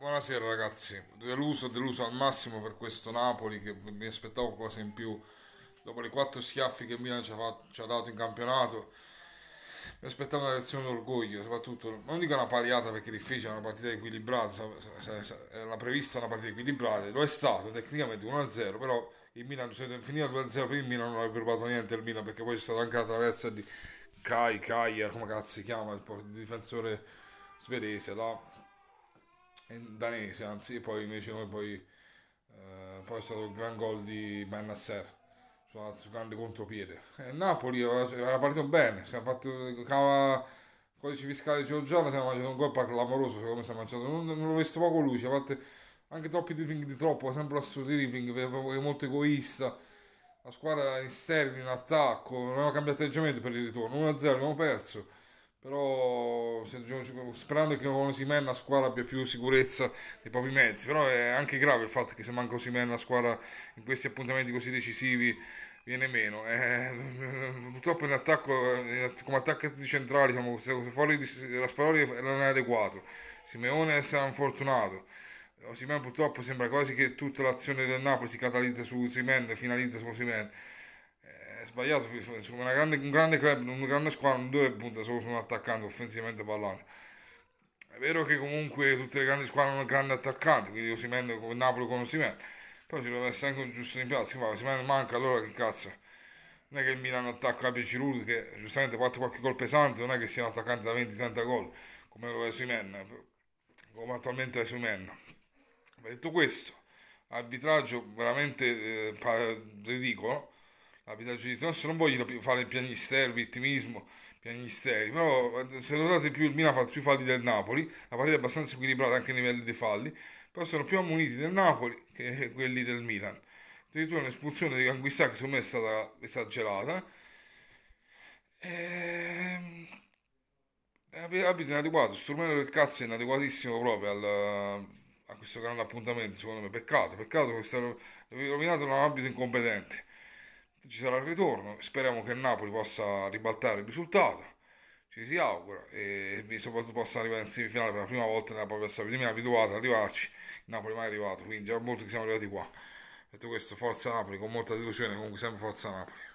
Buonasera ragazzi, deluso, deluso al massimo per questo Napoli che mi aspettavo quasi in più dopo le quattro schiaffi che Milan ci ha, fatto, ci ha dato in campionato mi aspettavo una reazione d'orgoglio, soprattutto non dico una pariata perché è difficile, è una partita equilibrata, era prevista una partita equilibrata, lo è stato tecnicamente 1-0, però il Milan se finiva 2-0 per il Milan non avrebbe rubato niente il Milan perché poi c'è stata anche la traversa di Kai Kaier, come cazzo si chiama, il difensore svedese là danese, anzi poi invece noi poi, eh, poi è stato il gran gol di Benasser sul grande contropiede. E eh, Napoli era partito bene, si è fatto il codice fiscale Giorgiano, si è mangiato un gol clamoroso, secondo me si è mangiato, non, non l'ho visto poco lui, si è fatto anche troppi dribbling di troppo, sempre a suo dribbling, è molto egoista. La squadra in serve in attacco, non aveva cambiato atteggiamento per il ritorno, 1-0 abbiamo perso però sperando che con Osimen la squadra abbia più sicurezza dei propri mezzi però è anche grave il fatto che se manca Osimen la squadra in questi appuntamenti così decisivi viene meno eh, purtroppo in attacco eh, come attaccanti centrali siamo fuori di Rasparoli non è adeguato Simeone sarà infortunato Osimen purtroppo sembra quasi che tutta l'azione del Napoli si catalizza su Osimen finalizza su Osimen sbagliato su grande, un grande club, una grande squadra non deve puntare solo su un attaccante offensivamente pallone. È vero che comunque tutte le grandi squadre hanno un grande attaccante, quindi Osimene con Napoli con Osimene, però ci deve essere anche un giusto rimpiazzo, ma Osimene manca allora che cazzo. Non è che il Milan attacca a Piecirudo che giustamente ha fatto qualche gol pesante, non è che sia un attaccante da 20-30 gol come lo è Osimene, come attualmente è Osimene. Ma detto questo, arbitraggio veramente eh, ridicolo la ah, vita giudizio. Adesso non voglio fare il pianistero, eh, il vittimismo, pianisteri, però eh, se notate più il Milan fa più falli del Napoli, la partita è abbastanza equilibrata anche a livello dei falli, però sono più ammoniti del Napoli che quelli del Milan. Addirittura un'espulsione di Anguissà che secondo me è stata esagerata. Ehm... Abito inadeguato, strumento del cazzo è inadeguatissimo proprio al, a questo grande appuntamento, secondo me. Peccato, peccato che rovinato da un abito incompetente ci sarà il ritorno, speriamo che il Napoli possa ribaltare il risultato, ci si augura e soprattutto possa arrivare in semifinale per la prima volta nella propria storia, mi è abituato ad arrivarci, il Napoli mai arrivato, quindi già molto che siamo arrivati qua. Detto questo, forza Napoli, con molta delusione, comunque sempre forza Napoli.